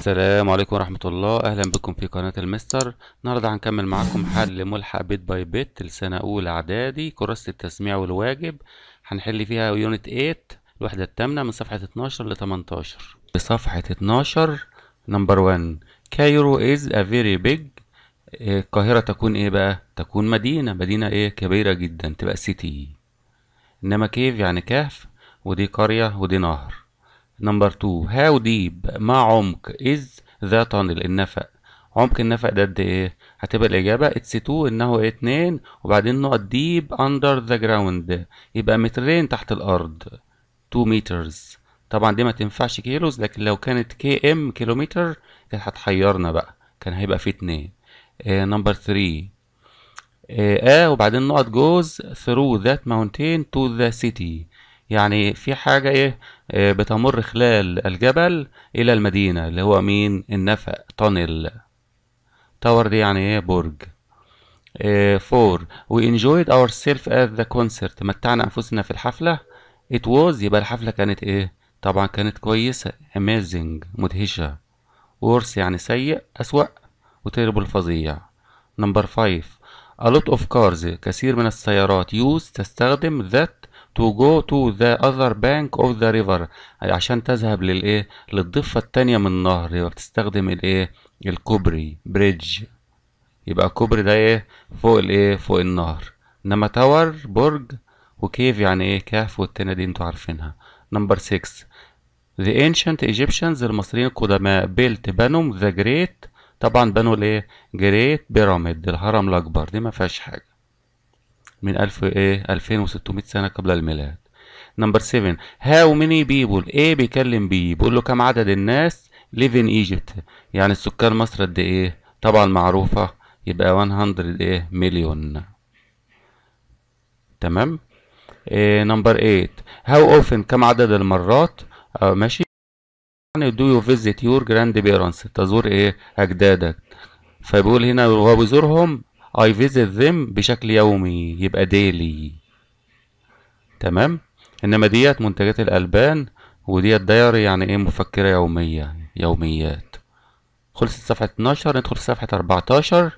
السلام عليكم ورحمة الله أهلا بكم في قناة المستر النهاردة هنكمل معاكم حل ملحق بيت باي بيت لسنة أولى إعدادي كراسة التسميع والواجب هنحل فيها يونت 8 الوحدة التامنة من صفحة 12 ل 18 صفحة 12 نمبر 1 كايرو إز أ فيري بيج القاهرة تكون إيه بقى؟ تكون مدينة مدينة إيه كبيرة جدا تبقى سيتي إنما كيف يعني كهف ودي قرية ودي نهر نمبر 2 هاو ديب ما عمق از ذا تانل النفق عمق النفق ده قد ايه هتبقى الاجابه اتس 2 انه 2 وبعدين نقط ديب اندر ذا جراوند يبقى مترين تحت الارض 2 meters طبعا دي ما تنفعش كيلوز لكن لو كانت كي ام كيلومتر كانت هتحيرنا بقى كان هيبقى في 2 نمبر 3 اه وبعدين نقط جوز ثرو ذات ماونتين تو ذا سيتي يعني في حاجة إيه آه، بتمر خلال الجبل إلى المدينة اللي هو مين النفق تونل تاور دي يعني إيه برج 4 آه، we enjoyed ourselves at the concert متعنا أنفسنا في الحفلة it was يبقى الحفلة كانت إيه طبعا كانت كويسة amazing مدهشة worse يعني سيء أسوأ وتربل فظيع نمبر 5 a lot of cars كثير من السيارات use تستخدم that to go to the other bank of the river يعني عشان تذهب للايه للضفة التانية من النهر يبقى بتستخدم الايه الكوبري بريدج يبقى الكوبري ده ايه فوق الايه فوق النهر انما تاور برج وكيف يعني ايه كهف والتانية دي انتوا عارفينها نمبر 6 The ancient Egyptians المصريين القدماء built بنوا the great طبعا بنوا الايه great pyramid الهرم الاكبر دي ما فيهاش حاجة من ألف ايه 2600 سنة قبل الميلاد نمبر 7 هاو ميني بيبول ايه بيكلم بي بيقول له كم عدد الناس ليف إن إيجيبت؟ يعني السكان مصر قد ايه طبعا معروفة يبقى 100 ايه مليون تمام نمبر 8 هاو اوفن كم عدد المرات آه ماشي يعني دو يو فيزيت يور جراند بيرنس تزور ايه اجدادك فبيقول هنا وهو بيزورهم I visit them بشكل يومي يبقى daily تمام انما ديت منتجات الالبان وديت دايري يعني ايه مفكرة يومية يوميات خلصت صفحة 12 ندخل صفحة 14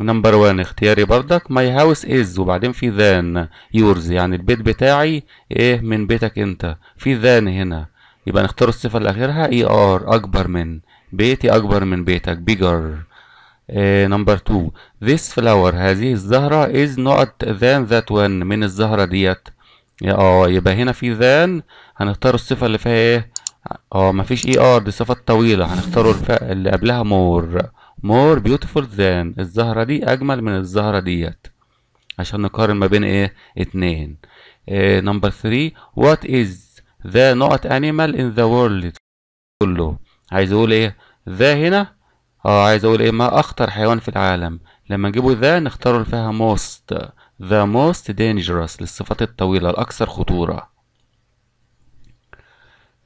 نمبر 1 اختياري بردك ماي هاوس از وبعدين في ذان يورز يعني البيت بتاعي ايه من بيتك انت في ذان هنا يبقى نختار الصفة اللي اخرها اي e ار اكبر من بيتي اكبر من بيتك بيجر آه، نمبر 2 this flower هذه الزهرة is not than that one من الزهرة ديت اه يبقى هنا في than هنختار الصفة اللي فيها ايه اه مفيش اي ار آه، دي صفات طويلة هنختار اللي قبلها more more beautiful than الزهرة دي أجمل من الزهرة ديت عشان نقارن ما بين ايه اتنين آه، نمبر 3 what is the not animal in the world كله عايز اقول ايه ذا هنا اه عايز اقول ايه ما اخطر حيوان في العالم لما نجيبه ذا نختاره فيها موست ذا موست dangerous للصفات الطويلة الأكثر خطورة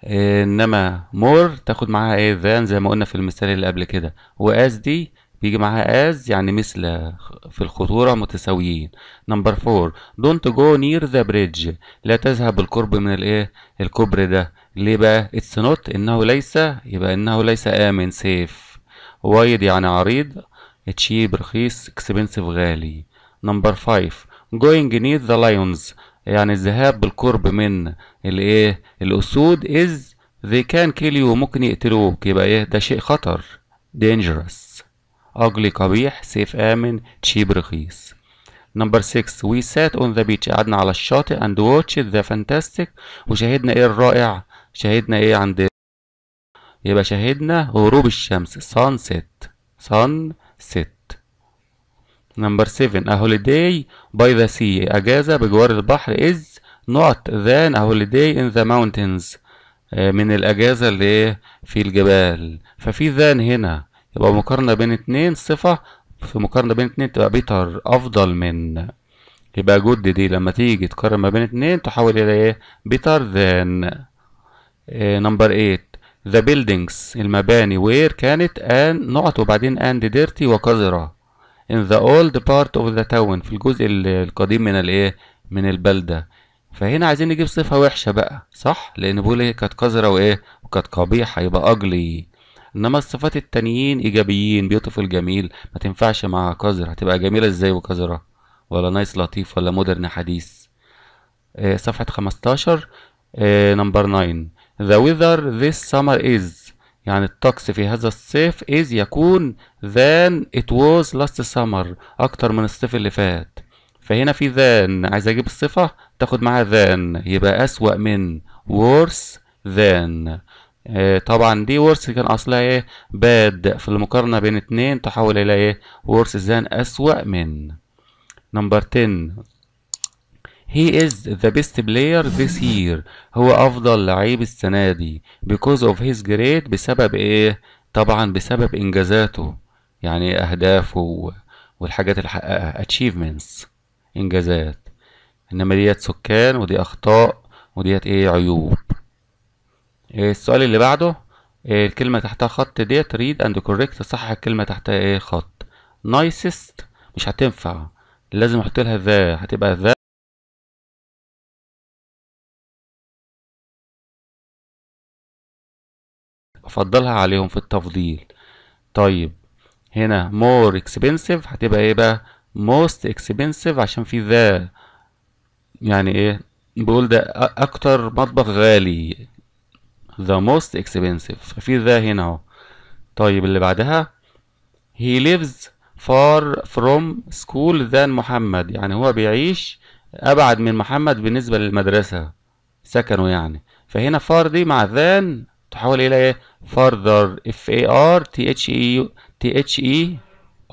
إنما مور تاخد معاها ايه ذان زي ما قلنا في المثال اللي قبل كده وآز دي بيجي معاها از يعني مثل في الخطورة متساويين نمبر فور don't go near the bridge لا تذهب بالقرب من الايه الكوبري ده ليه بقى it's not انه ليس يبقى انه ليس امن safe وايد يعني عريض cheap رخيص expensive غالي نمبر 5 going near the lions يعني الذهاب بالقرب من الايه الاسود is they can kill you ممكن يقتلوك يبقى ايه ده شيء خطر dangerous ugly قبيح سيف امن cheap رخيص نمبر 6 we sat on the beach قعدنا على الشاطئ and watched the fantastic وشاهدنا ايه الرائع شاهدنا ايه عند يبقى شاهدنا غروب الشمس sunset sunset سان نمبر 7 a holiday by the sea اجازه بجوار البحر is not than a holiday in the mountains آه، من الاجازه اللي في الجبال ففي ذان هنا يبقى مقارنه بين اتنين صفه في مقارنه بين اتنين تبقى بيتر افضل من يبقى جود دي لما تيجي تقارن ما بين اتنين تحول الى ايه بيتر ذان نمبر 8 the buildings المباني where كانت ان نقط وبعدين and dirty وقذرة in the old part of the town في الجزء القديم من الايه من البلدة فهنا عايزين نجيب صفة وحشة بقى صح لأن بيقول ايه كانت قذرة وايه وكانت قبيحة يبقى ugly إنما الصفات التانيين إيجابيين بيطف جميل ما تنفعش مع قذرة هتبقى جميلة إزاي وقذرة ولا نايس لطيف ولا مودرن حديث آه، صفحة 15 نمبر 9 The weather this summer is يعني الطقس في هذا الصيف is يكون than it was last summer أكتر من الصيف اللي فات فهنا في than عايز أجيب الصفة تاخد معاها than يبقى أسوأ من worse than آه، طبعا دي worse كان أصلها إيه باد في المقارنة بين اتنين تحول إلى إيه worse ذان أسوأ من نمبر 10 He is the best player this year هو أفضل لعيب السنة دي because of his great بسبب إيه؟ طبعا بسبب إنجازاته يعني أهدافه والحاجات اللي حققها achievements إنجازات إنما ديت سكان ودي أخطاء وديت إيه عيوب إيه السؤال اللي بعده إيه الكلمة تحتها خط ديت read and correct صحح الكلمة تحتها إيه خط nicest مش هتنفع لازم احط لها ذا هتبقى ذا افضلها عليهم في التفضيل طيب هنا more expensive هتبقى ايه بقى most expensive عشان في ذا يعني ايه بيقول ده اكتر مطبخ غالي the most expensive ففي ذا هنا اهو طيب اللي بعدها he lives far from school than محمد يعني هو بيعيش ابعد من محمد بالنسبه للمدرسه سكنه يعني فهنا فار دي مع ذان تحول إلى إيه؟ further F A R T H E T H E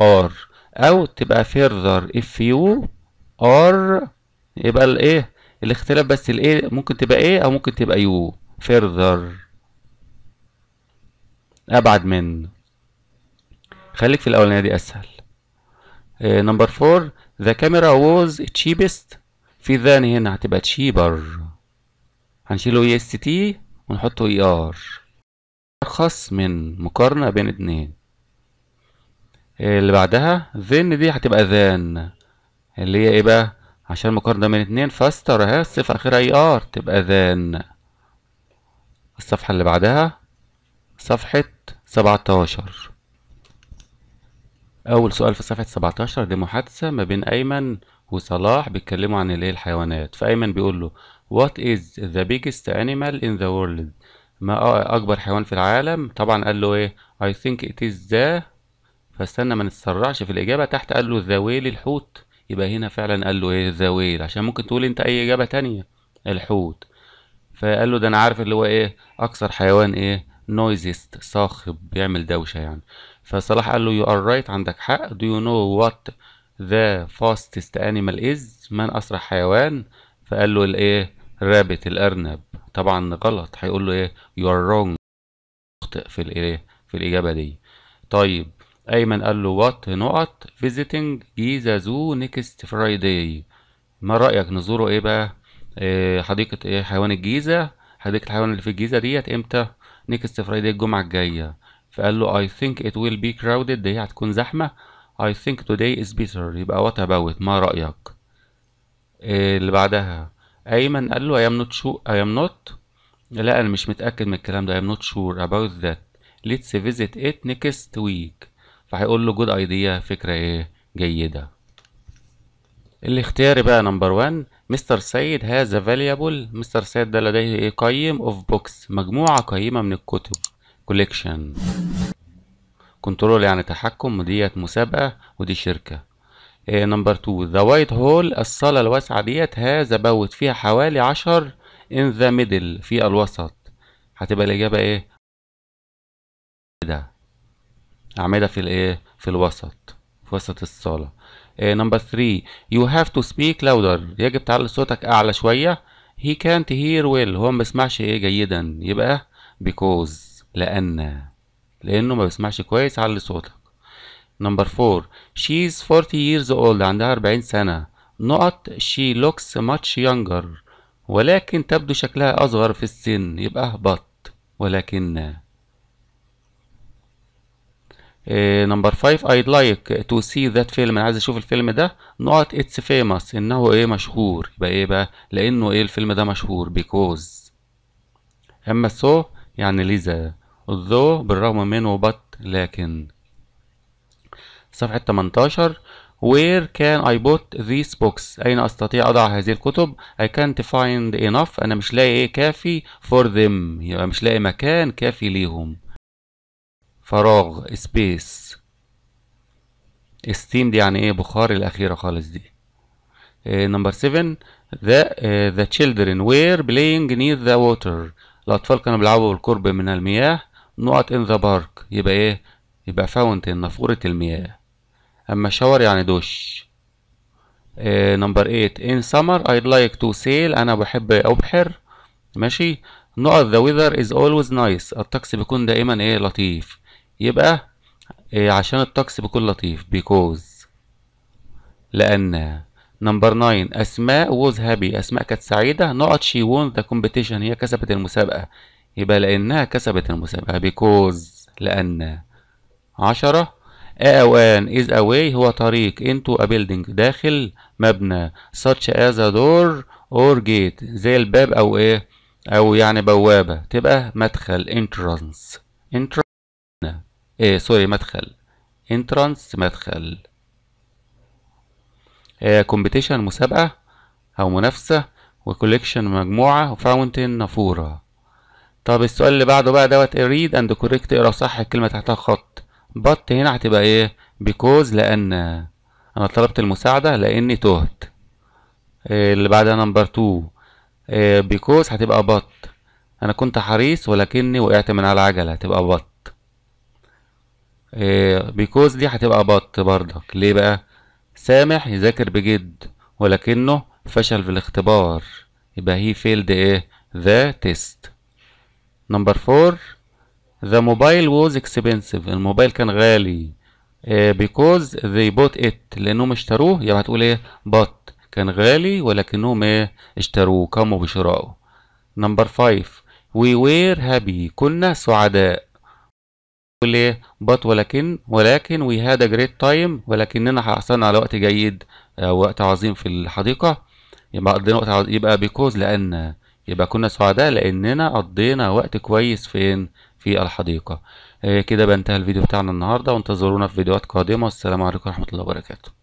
R أو تبقى further F U R يبقى الإيه؟ الاختلاف بس الإيه ممكن تبقى إيه أو ممكن تبقى يو further أبعد من خليك في الأولانية دي أسهل نمبر 4 ذا كاميرا ووز تشيبست في ذاني هنا هتبقى تشيبر هنشيله اس e تي ونحطه اي ار ارخص من مقارنة بين اتنين اللي بعدها ذن دي هتبقى ذان اللي هي ايه بقى عشان مقارنة بين اتنين فاستر اهي الصفة اخرها اي ار تبقى ذان الصفحة اللي بعدها صفحة سبعتاشر أول سؤال في صفحة سبعتاشر دي محادثة ما بين أيمن وصلاح بيتكلموا عن الايه الحيوانات فايمن بيقول له وات از ذا biggest animal in the world ما اكبر حيوان في العالم طبعا قال له ايه I think it is the فاستنى ما نتسرعش في الاجابه تحت قال له ذا ويل الحوت يبقى هنا فعلا قال له ايه ذا ويل عشان ممكن تقول انت اي اجابه ثانيه الحوت فقال له ده انا عارف اللي هو ايه اكثر حيوان ايه نويزست صاخب بيعمل دوشه يعني فصلاح قال له يو ار رايت عندك حق دو يو نو وات ذا فاستست انيمال از من اسرع حيوان فقال له الايه رابت الارنب طبعا غلط هيقول له ايه يو ار رونج مخطئ في الايه في الاجابه دي طيب ايمن قال له وات نقط فيزيتنج جيزا زو نيكست فرايداي ما رايك نزوره ايه بقى إيه حديقه ايه حيوان الجيزه حديقه الحيوان اللي في الجيزه ديت امتى نيكست فرايداي الجمعه الجايه فقال له I think it will be crowded دي هتكون زحمة I think today is better يبقى what about ما رأيك إيه اللي بعدها أيمن قال له I am not sure I am not لا أنا مش متأكد من الكلام ده I am not sure about that let's visit it next week فهيقول له good idea فكرة إيه جيدة الاختياري بقى نمبر 1 مستر سيد هاز افاليبل مستر سيد ده لديه إيه؟ قيم اوف بوكس مجموعة قيمة من الكتب كوليكشن كنترول يعني تحكم وديت مسابقة ودي شركة نمبر 2 ذا وايت هول الصالة الواسعة ديت هذا بوت فيها حوالي 10 in the middle في الوسط هتبقى الإجابة إيه؟ أعمدة أعمدة في الإيه؟ في الوسط في وسط الصالة نمبر 3 يو هاف تو سبيك لودر يجب تعلي صوتك أعلى شوية he can't hear well هو ما بيسمعش إيه جيدا يبقى because لأن لأنه ما بسمعش كويس علي صوتك نمبر 4 she is 40 years old عندها 40 سنة نقط she looks much younger ولكن تبدو شكلها أصغر في السن يبقى هبط ولكن نمبر آه، 5 I'd like to see that film انا عايز اشوف الفيلم ده نقط it's famous انه ايه مشهور يبقى ايه بقى لانه ايه الفيلم ده مشهور because اما so يعني لذا though بالرغم من but لكن صفحة 18 Where can I put these books؟ أين أستطيع أضع هذه الكتب؟ I can't find enough أنا مش لاقي إيه كافي for them يبقى مش لاقي مكان كافي ليهم فراغ space steam دي يعني إيه بخار الأخيرة خالص دي نمبر آه، 7 the, uh, the children were playing near the water الأطفال كانوا بيلعبوا بالقرب من المياه نقط ان ذا بارك يبقى ايه يبقى فاونتين نافورة المياه اما شاور يعني دش إيه، نمبر 8 ان سمر ايد لايك تو سيل انا بحب ابحر ماشي نقط ذا ويذر از اولويز نايس الطقس بيكون دائما ايه لطيف يبقى إيه عشان الطقس بيكون لطيف بيكوز لأن نمبر 9 أسماء ووز هابي أسماء كانت سعيدة نقط شي وون ذا كومبيتيشن هي كسبت المسابقة يبقى لأنها كسبت المسابقة بيكوز لأن عشرة أوان إز أواي هو طريق إنتو أ بيلدينج داخل مبنى ساتش أز دور أور جيت زي الباب أو إيه أو يعني بوابة تبقى مدخل إنترانس entrance إيه سوري مدخل إنترانس مدخل إيه مسابقة أو منافسة وكوليكشن مجموعة وفاونتين نافورة طب السؤال اللي بعده بقى دوت الريد اند كوريكت اقرا صح الكلمه تحتها خط بط هنا هتبقى ايه بيكوز لان انا طلبت المساعده لاني تهت اللي بعدها نمبر 2 بيكوز هتبقى بط انا كنت حريص ولكني وقعت من على العجله هتبقى بط بيكوز آه، دي هتبقى بط برضك ليه بقى سامح يذاكر بجد ولكنه فشل في الاختبار يبقى هي فيلد ايه ذا تيست نمبر فور The mobile was expensive الموبايل كان غالي uh, because they bought it لأنهم اشتروه يبقى يعني هتقول ايه but كان غالي ولكنهم ايه اشتروه قاموا بشرائه نمبر فايف We were happy كنا سعداء تقول ايه but ولكن ولكن we had a great time ولكننا حصلنا على وقت جيد uh, وقت عظيم في الحديقة يبقى قضينا وقت عظيم يبقى because لأن يبقى كنا سعداء لأننا قضينا وقت كويس فين في الحديقة آه، كده بنتهي الفيديو بتاعنا النهاردة وانتظرونا في فيديوهات قادمة والسلام عليكم ورحمة الله وبركاته